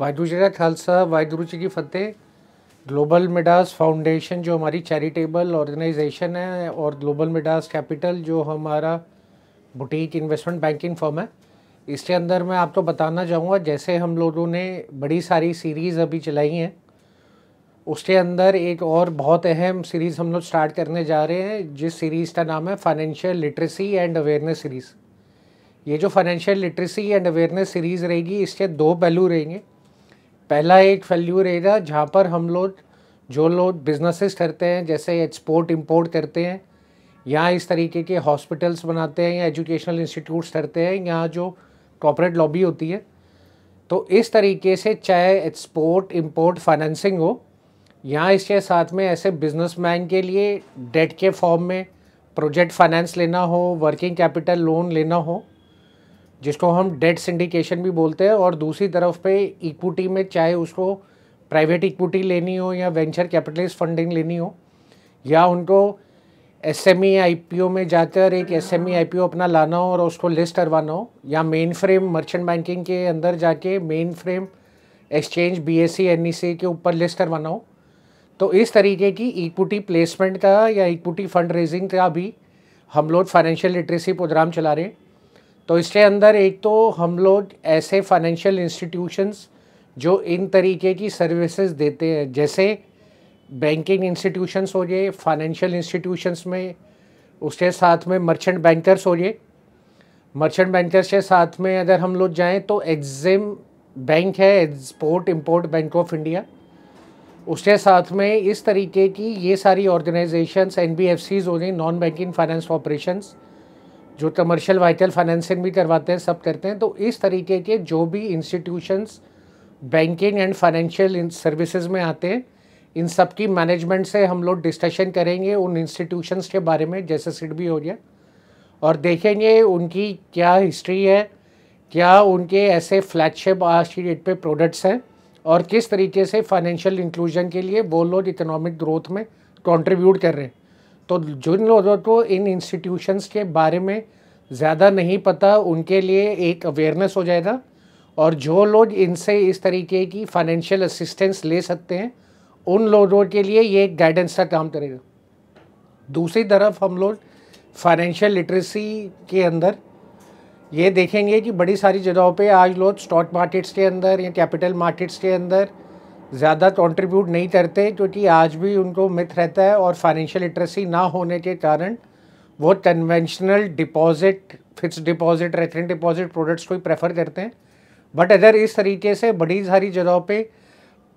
वाहगुरु जी का खालसा वाहगुरु जी की फतेह global Midas foundation जो हमारी चैरिटेबल ऑर्गेनाइजेशन है और ग्लोबल मिडास कैपिटल जो हमारा बुटीक इन्वेस्टमेंट बैंकिंग फॉर्म है इसके अंदर मैं आपको तो बताना चाहूँगा जैसे हम लोगों ने बड़ी सारी सीरीज़ अभी चलाई हैं उसके अंदर एक और बहुत अहम सीरीज़ हम लोग स्टार्ट करने जा रहे हैं जिस सीरीज़ का नाम है financial literacy and awareness series ये जो financial literacy and awareness series रहेगी इसके दो पहलू रहेंगे पहला एक फेल्यूर एरिया जहाँ पर हम लोग जो लोग बिजनेसेस करते हैं जैसे एक्सपोर्ट इम्पोर्ट करते हैं यहाँ इस तरीके के हॉस्पिटल्स बनाते हैं या एजुकेशनल इंस्टीट्यूट्स करते हैं यहाँ जो कॉपरेट लॉबी होती है तो इस तरीके से चाहे एक्सपोर्ट इम्पोर्ट फाइनेंसिंग हो या इसके साथ में ऐसे बिजनेसमैन के लिए डेट के फॉर्म में प्रोजेक्ट फाइनेंस लेना हो वर्किंग कैपिटल लोन लेना हो जिसको हम डेट सिंडिकेशन भी बोलते हैं और दूसरी तरफ पे इक्विटी में चाहे उसको प्राइवेट इक्विटी लेनी हो या वेंचर कैपिटलिस्ट फंडिंग लेनी हो या उनको S M E I P O में जाकर एक S M E I P O अपना लाना हो और उसको लिस्ट करवाना हो या मेन फ्रेम मर्चेंट बैंकिंग के अंदर जाके main frame exchange B S C N E C के ऊपर लिस्ट करवाना हो तो इस तरीके की इक्विटी प्लेसमेंट का या इक्विटी फंड रेजिंग का भी हम लोग फाइनेंशियल लिटरेसी प्रोग्राम चला रहे हैं तो इसके अंदर एक तो हम लोग ऐसे फाइनेंशियल इंस्टीट्यूशंस जो इन तरीके की सर्विसेज देते हैं जैसे बैंकिंग इंस्टीट्यूशंस हो गए फाइनेंशियल इंस्टीट्यूशंस में उसके साथ में मर्चेंट बैंकर्स हो गए मर्चेंट बैंकर्स के साथ में अगर हम लोग जाएँ तो एग्जिम बैंक है export import bank of India उसके साथ में इस तरीके की ये सारी organisations N B F Cs हो गई नॉन बैंकिंग फाइनेंस ऑपरेशंस जो कमर्शियल वाइटल फाइनेंसिंग भी करवाते हैं सब करते हैं तो इस तरीके के जो भी institutions banking and financial services में आते हैं इन सब की मैनेजमेंट से हम लोग डिस्कशन करेंगे उन इंस्टीट्यूशंस के बारे में जैसे सिड भी हो गया और देखेंगे उनकी क्या हिस्ट्री है क्या उनके ऐसे फ्लैगशिप आज की डेट पर प्रोडक्ट्स हैं और किस तरीके से फाइनेंशियल इंक्लूजन के लिए वो लोग इकोनॉमिक ग्रोथ में कॉन्ट्रीब्यूट कर रहे हैं तो जिन लोगों को इन इंस्टीट्यूशंस के बारे में ज़्यादा नहीं पता उनके लिए एक अवेयरनेस हो जाएगा और जो लोग इनसे इस तरीके की फाइनेंशियल असिस्टेंस ले सकते हैं उन लोगों के लिए ये एक गाइडेंस का काम करेगा दूसरी तरफ हम लोग फाइनेंशियल लिटरेसी के अंदर ये देखेंगे कि बड़ी सारी जगहों पे आज लोग स्टॉक मार्केट्स के अंदर या कैपिटल मार्केट्स के अंदर ज़्यादा कंट्रीब्यूट नहीं करते क्योंकि आज भी उनको मिथ रहता है और फाइनेंशियल लिटरेसी ना होने के कारण वो conventional deposit fix deposit recurring deposit products को ही प्रेफर करते हैं बट अगर इस तरीके से बड़ी सारी जगहों पे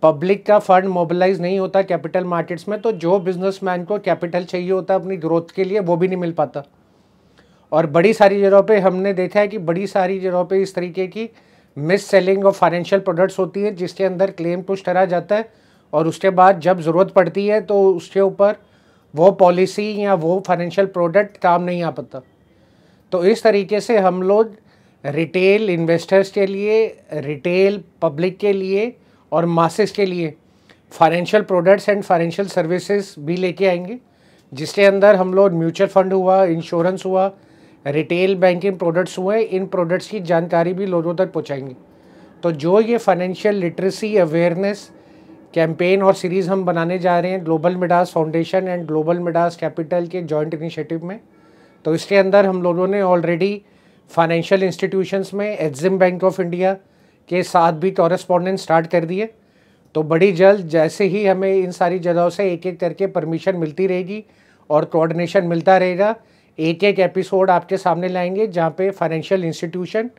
पब्लिक का फंड मोबिलाइज नहीं होता कैपिटल मार्केट्स में तो जो बिजनेसमैन को कैपिटल चाहिए होता अपनी ग्रोथ के लिए वो भी नहीं मिल पाता और बड़ी सारी जगहों पे हमने देखा है कि बड़ी सारी जगहों पे इस तरीके की misselling of financial products होती है जिसके अंदर क्लेम कुछ ठहरा जाता है और उसके बाद जब ज़रूरत पड़ती है तो उसके ऊपर वो पॉलिसी या वो फाइनेंशियल प्रोडक्ट काम नहीं आ पाता तो इस तरीके से हम लोग रिटेल इन्वेस्टर्स के लिए रिटेल पब्लिक के लिए और मासेस के लिए financial products and financial services भी लेके आएंगे जिसके अंदर हम लोग म्यूचुअल फंड हुआ इंश्योरेंस हुआ रिटेल बैंकिंग प्रोडक्ट्स हुए इन प्रोडक्ट्स की जानकारी भी लोगों तक पहुँचाएंगे तो जो ये फाइनेंशियल लिटरेसी अवेयरनेस कैंपेन और सीरीज़ हम बनाने जा रहे हैं global Midas foundation and global Midas capital के जॉइंट इनिशिएटिव में तो इसके अंदर हम लोगों ने ऑलरेडी फाइनेंशियल इंस्टीट्यूशंस में एक्जिम बैंक ऑफ इंडिया के साथ भी कॉरेस्पॉन्डेंस स्टार्ट कर दिए तो बड़ी जल्द जैसे ही हमें इन सारी जगहों से एक एक करके परमिशन मिलती रहेगी और कोऑर्डिनेशन मिलता रहेगा एक एक एपिसोड आपके सामने लाएंगे जहाँ पे फाइनेंशियल इंस्टीट्यूशन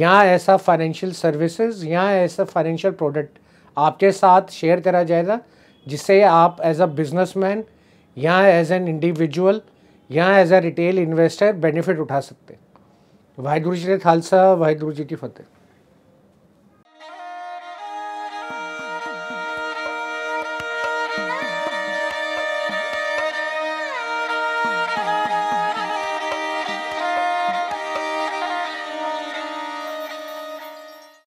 या ऐसा फाइनेंशियल सर्विसेज या ऐसा फाइनेंशियल प्रोडक्ट आपके साथ शेयर करा जाएगा जिससे आप एज अ बिजनेसमैन या एज एन इंडिविजुअल या as a retail investor benefit उठा सकते हैं वाहगुरु जी ने खालसा वाहगुरु जी की फतेह